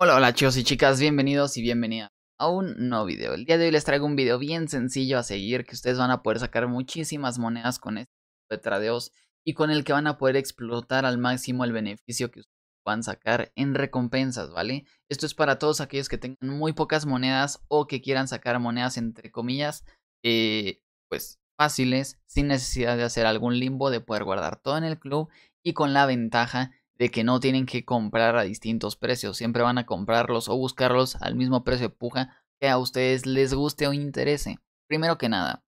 Hola, hola chicos y chicas, bienvenidos y bienvenida a un nuevo video. El día de hoy les traigo un video bien sencillo a seguir que ustedes van a poder sacar muchísimas monedas con este tipo de tradeos y con el que van a poder explotar al máximo el beneficio que ustedes van sacar en recompensas, ¿vale? Esto es para todos aquellos que tengan muy pocas monedas o que quieran sacar monedas entre comillas, eh, pues fáciles, sin necesidad de hacer algún limbo, de poder guardar todo en el club y con la ventaja de que no tienen que comprar a distintos precios, siempre van a comprarlos o buscarlos al mismo precio de puja que a ustedes les guste o interese. Primero que nada,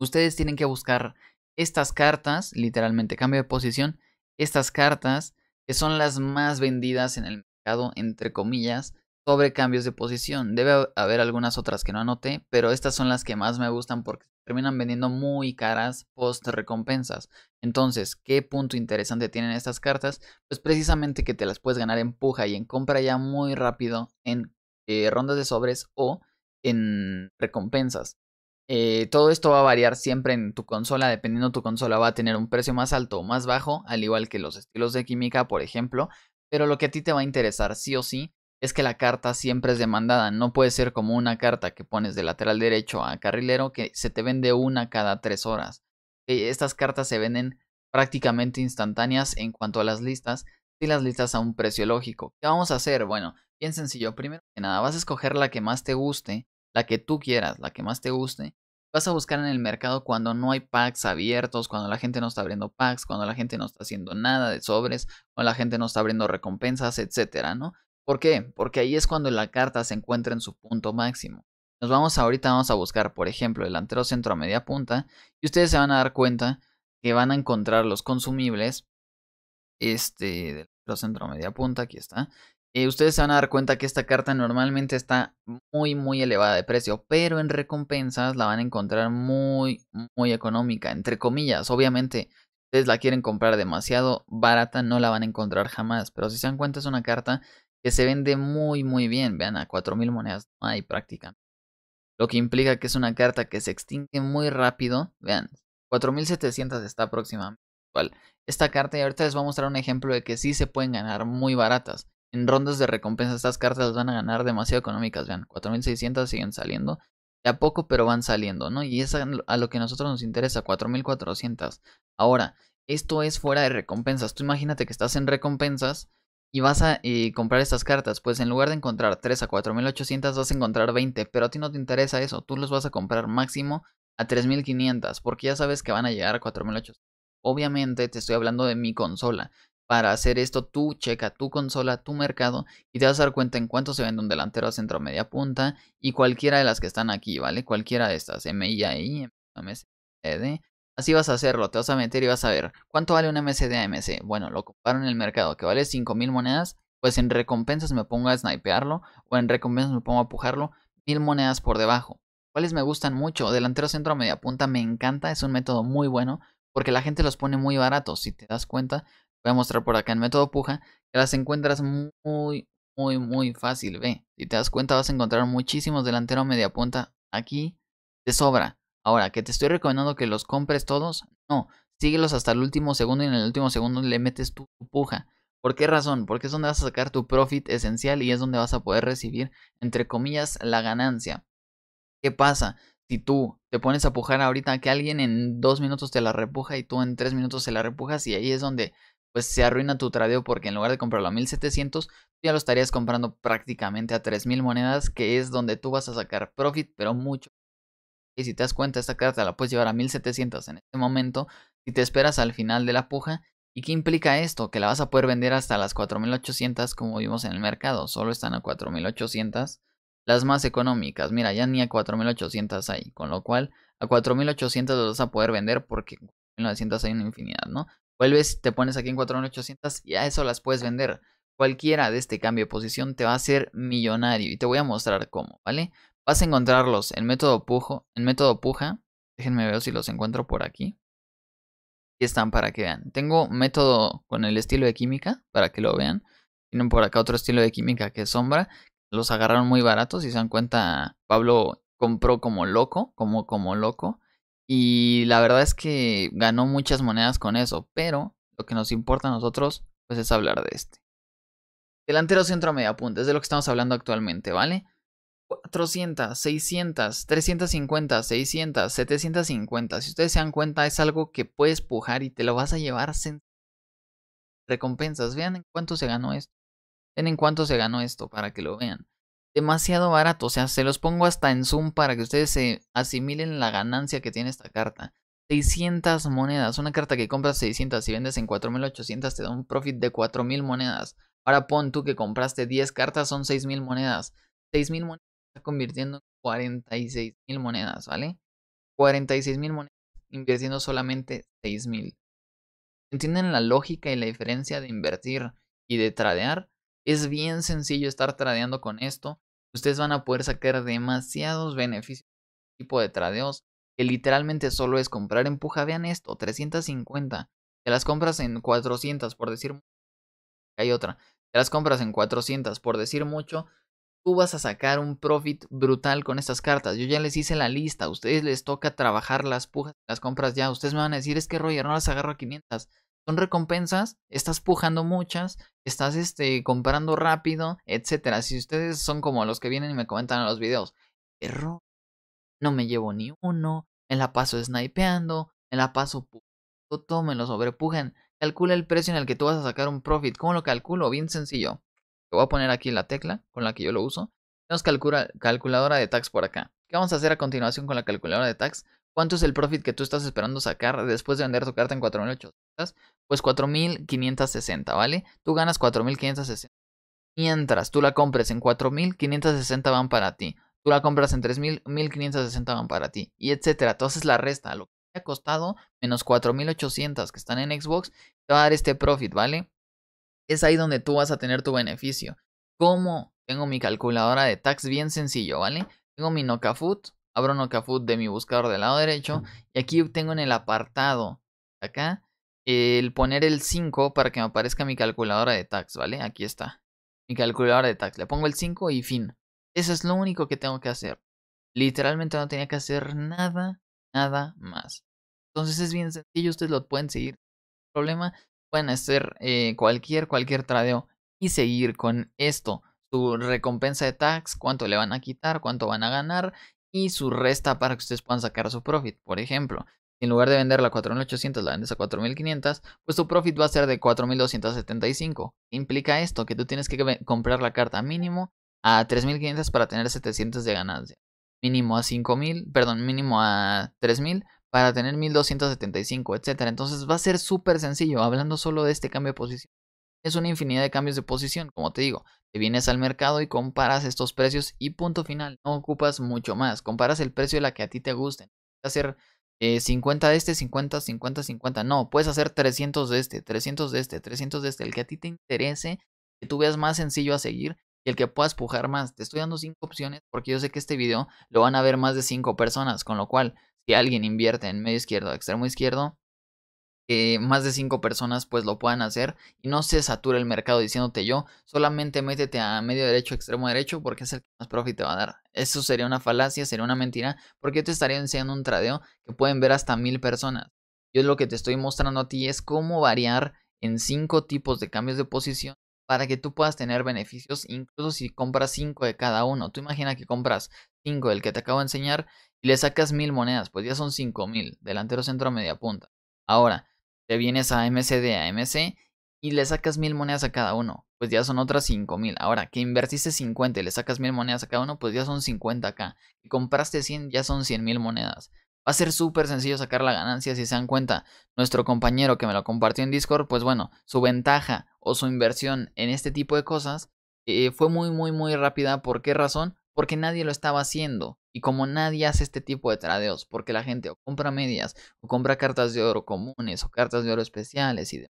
ustedes tienen que buscar estas cartas, literalmente cambio de posición, estas cartas que son las más vendidas en el mercado, entre comillas, sobre cambios de posición. Debe haber algunas otras que no anoté, pero estas son las que más me gustan porque terminan vendiendo muy caras post recompensas. Entonces, ¿qué punto interesante tienen estas cartas? Pues precisamente que te las puedes ganar en puja y en compra ya muy rápido en eh, rondas de sobres o en recompensas. Eh, todo esto va a variar siempre en tu consola, dependiendo tu consola va a tener un precio más alto o más bajo, al igual que los estilos de química, por ejemplo, pero lo que a ti te va a interesar sí o sí es que la carta siempre es demandada. No puede ser como una carta que pones de lateral derecho a carrilero que se te vende una cada tres horas. Eh, estas cartas se venden prácticamente instantáneas en cuanto a las listas y las listas a un precio lógico. ¿Qué vamos a hacer? Bueno, bien sencillo. Primero que nada, vas a escoger la que más te guste, la que tú quieras, la que más te guste. Vas a buscar en el mercado cuando no hay packs abiertos, cuando la gente no está abriendo packs, cuando la gente no está haciendo nada de sobres, cuando la gente no está abriendo recompensas, etcétera, ¿no? ¿Por qué? Porque ahí es cuando la carta se encuentra en su punto máximo. Nos vamos ahorita, vamos a buscar, por ejemplo, delantero centro a media punta, y ustedes se van a dar cuenta que van a encontrar los consumibles. Este, delantero centro a media punta, aquí está. Y eh, ustedes se van a dar cuenta que esta carta normalmente está muy, muy elevada de precio, pero en recompensas la van a encontrar muy, muy económica, entre comillas. Obviamente, ustedes la quieren comprar demasiado barata, no la van a encontrar jamás, pero si se dan cuenta es una carta que se vende muy muy bien, vean, a 4.000 monedas no hay práctica. Lo que implica que es una carta que se extingue muy rápido, vean, 4.700 está próxima. Esta carta y ahorita les voy a mostrar un ejemplo de que sí se pueden ganar muy baratas. En rondas de recompensa estas cartas las van a ganar demasiado económicas, vean, 4.600 siguen saliendo. De a poco pero van saliendo, ¿no? Y es a lo que a nosotros nos interesa, 4.400. Ahora, esto es fuera de recompensas. Tú imagínate que estás en recompensas y vas a comprar estas cartas. Pues en lugar de encontrar 3 a 4800, vas a encontrar 20. Pero a ti no te interesa eso. Tú los vas a comprar máximo a 3500. Porque ya sabes que van a llegar a 4800. Obviamente te estoy hablando de mi consola. Para hacer esto, tú checa tu consola, tu mercado y te vas a dar cuenta en cuánto se vende un delantero centro media punta y cualquiera de las que están aquí, ¿vale? Cualquiera de estas, MIAI, MSD, Así vas a hacerlo, te vas a meter y vas a ver. ¿Cuánto vale un MC de AMC? Bueno, lo comparo en el mercado, que vale 5.000 monedas. Pues en recompensas me pongo a snipearlo o en recompensas me pongo a pujarlo. 1.000 monedas por debajo. ¿Cuáles me gustan mucho? Delantero centro a media punta me encanta, es un método muy bueno porque la gente los pone muy baratos. Si te das cuenta, voy a mostrar por acá en método puja que las encuentras muy, muy, muy fácil. Ve, si te das cuenta vas a encontrar muchísimos delantero media punta aquí de sobra. Ahora, ¿que te estoy recomendando que los compres todos? No, síguelos hasta el último segundo y en el último segundo le metes tu puja. ¿Por qué razón? Porque es donde vas a sacar tu profit esencial y es donde vas a poder recibir, entre comillas, la ganancia. ¿Qué pasa? Si tú te pones a pujar ahorita que alguien en dos minutos te la repuja y tú en tres minutos se la repujas y ahí es donde pues se arruina tu tradeo porque en lugar de comprarlo a 1700 ya lo estarías comprando prácticamente a 3000 monedas que es donde tú vas a sacar profit pero mucho y si te das cuenta, esta carta la puedes llevar a 1700 en este momento. Si te esperas al final de la puja. ¿Y qué implica esto? Que la vas a poder vender hasta las 4800 como vimos en el mercado. Solo están a 4800 las más económicas. Mira, ya ni a 4800 hay. Con lo cual, a 4800 las vas a poder vender porque en 4900 hay una infinidad, ¿no? Vuelves, te pones aquí en 4800 y a eso las puedes vender. Cualquiera de este cambio de posición te va a hacer millonario y te voy a mostrar cómo, ¿vale? Vas a encontrarlos en método, pujo, en método puja. Déjenme ver si los encuentro por aquí. Aquí están para que vean. Tengo método con el estilo de química para que lo vean. Tienen por acá otro estilo de química que es sombra. Los agarraron muy baratos. y se dan cuenta, Pablo compró como loco, como como loco. Y la verdad es que ganó muchas monedas con eso. Pero lo que nos importa a nosotros pues es hablar de este. Delantero centro media punta, es de lo que estamos hablando actualmente, ¿vale? 400, 600, 350, 600, 750. Si ustedes se dan cuenta, es algo que puedes pujar y te lo vas a llevar recompensas. Vean en cuánto se ganó esto. Vean en cuánto se ganó esto para que lo vean. Demasiado barato, o sea, se los pongo hasta en Zoom para que ustedes se asimilen la ganancia que tiene esta carta. 600 monedas, una carta que compras 600 y vendes en 4800 te da un profit de 4000 monedas. Ahora pon tú que compraste 10 cartas, son 6000 monedas. 6000 monedas convirtiendo en 46 mil monedas, ¿vale? 46 mil monedas invirtiendo solamente 6 mil. ¿Entienden la lógica y la diferencia de invertir y de tradear? Es bien sencillo estar tradeando con esto. Ustedes van a poder sacar demasiados beneficios de tipo de tradeos que literalmente solo es comprar empuja. Vean esto, 350. De las compras en 400 por decir hay otra. las compras en 400 por decir mucho, tú vas a sacar un profit brutal con estas cartas. Yo ya les hice la lista, a ustedes les toca trabajar las pujas, las compras ya. Ustedes me van a decir, es que Roger, no las agarro a 500. Son recompensas, estás pujando muchas, estás este, comprando rápido, etcétera. Si ustedes son como los que vienen y me comentan en los videos, error, no me llevo ni uno, me la paso snipeando, me la paso todo me lo sobrepujan. Calcula el precio en el que tú vas a sacar un profit. ¿Cómo lo calculo? Bien sencillo voy a poner aquí la tecla con la que yo lo uso. Tenemos calcula, calculadora de tax por acá. ¿Qué vamos a hacer a continuación con la calculadora de tax? ¿Cuánto es el profit que tú estás esperando sacar después de vender tu carta en 4.800? Pues 4.560, ¿vale? Tú ganas 4.560. Mientras tú la compres en 4.560 van para ti. Tú la compras en 3.000, 1.560 van para ti. Y etcétera. Entonces la resta, lo que te ha costado, menos 4.800 que están en Xbox, te va a dar este profit, ¿vale? Es ahí donde tú vas a tener tu beneficio. ¿Cómo? Tengo mi calculadora de tax bien sencillo, ¿vale? Tengo mi Nocafoot, abro Nocafoot de mi buscador del lado derecho y aquí tengo en el apartado, acá, el poner el 5 para que me aparezca mi calculadora de tax, ¿vale? Aquí está, mi calculadora de tax. Le pongo el 5 y fin. Eso es lo único que tengo que hacer. Literalmente no tenía que hacer nada, nada más. Entonces es bien sencillo, ustedes lo pueden seguir. problema pueden hacer eh, cualquier, cualquier tradeo y seguir con esto. Su recompensa de tax, cuánto le van a quitar, cuánto van a ganar y su resta para que ustedes puedan sacar su profit. Por ejemplo, en lugar de venderla a 4.800 la vendes a 4.500, pues su profit va a ser de 4.275. Implica esto, que tú tienes que comprar la carta mínimo a 3.500 para tener 700 de ganancia. Mínimo a 5.000, perdón, mínimo a 3.000 para tener 1275, etcétera. Entonces va a ser súper sencillo, hablando solo de este cambio de posición. Es una infinidad de cambios de posición, como te digo. Te vienes al mercado y comparas estos precios y punto final. No ocupas mucho más. Comparas el precio de la que a ti te guste. Hacer 50 eh, de este, 50, 50, 50. No, puedes hacer 300 de este, 300 de este, 300 de este. El que a ti te interese, que tú veas más sencillo a seguir y el que puedas pujar más. Te estoy dando 5 opciones porque yo sé que este video lo van a ver más de 5 personas, con lo cual que alguien invierte en medio izquierdo, extremo izquierdo, que más de cinco personas pues lo puedan hacer y no se satura el mercado diciéndote yo, solamente métete a medio derecho, extremo derecho porque es el que más profit te va a dar. Eso sería una falacia, sería una mentira porque yo te estaría enseñando un tradeo que pueden ver hasta mil personas. Yo lo que te estoy mostrando a ti es cómo variar en cinco tipos de cambios de posición para que tú puedas tener beneficios incluso si compras cinco de cada uno. Tú imagina que compras cinco del que te acabo de enseñar y le sacas mil monedas, pues ya son cinco mil. Delantero centro a media punta. Ahora, te vienes a MCD, a MC y le sacas mil monedas a cada uno, pues ya son otras cinco mil. Ahora, que invertiste 50 y le sacas mil monedas a cada uno, pues ya son 50 acá. Y compraste 100, ya son cien mil monedas. Va a ser súper sencillo sacar la ganancia si se dan cuenta. Nuestro compañero que me lo compartió en Discord, pues bueno, su ventaja o su inversión en este tipo de cosas eh, fue muy, muy, muy rápida. ¿Por qué razón? Porque nadie lo estaba haciendo. Y como nadie hace este tipo de tradeos, porque la gente o compra medias, o compra cartas de oro comunes, o cartas de oro especiales y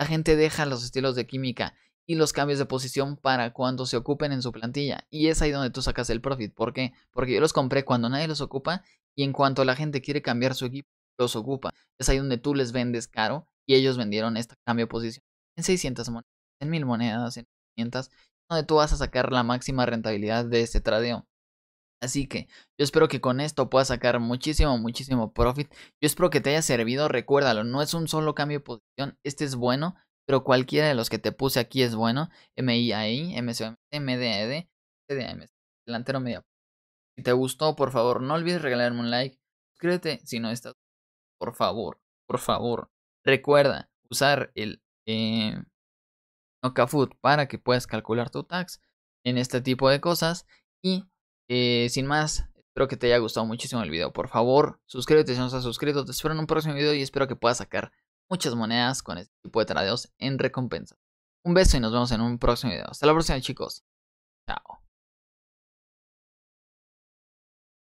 la gente deja los estilos de química y los cambios de posición para cuando se ocupen en su plantilla. Y es ahí donde tú sacas el profit. ¿Por qué? Porque yo los compré cuando nadie los ocupa y en cuanto la gente quiere cambiar su equipo, los ocupa. Es ahí donde tú les vendes caro y ellos vendieron este cambio de posición en 600 monedas, en 1000 monedas, en 500, donde tú vas a sacar la máxima rentabilidad de este tradeo. Así que yo espero que con esto puedas sacar muchísimo, muchísimo profit. Yo espero que te haya servido. Recuérdalo, no es un solo cambio de posición. Este es bueno, pero cualquiera de los que te puse aquí es bueno. MIAI, MCOMT, MDAD, CDAM, delantero media. Si te gustó, por favor, no olvides regalarme un like. Suscríbete si no estás. Por favor, por favor. Recuerda usar el eh, Nocafood para que puedas calcular tu tax en este tipo de cosas. Y eh, sin más, espero que te haya gustado muchísimo el video. Por favor, suscríbete si no estás suscrito. Te espero en un próximo video y espero que puedas sacar muchas monedas con este tipo de tradeos en recompensa. Un beso y nos vemos en un próximo video. Hasta la próxima chicos. Chao.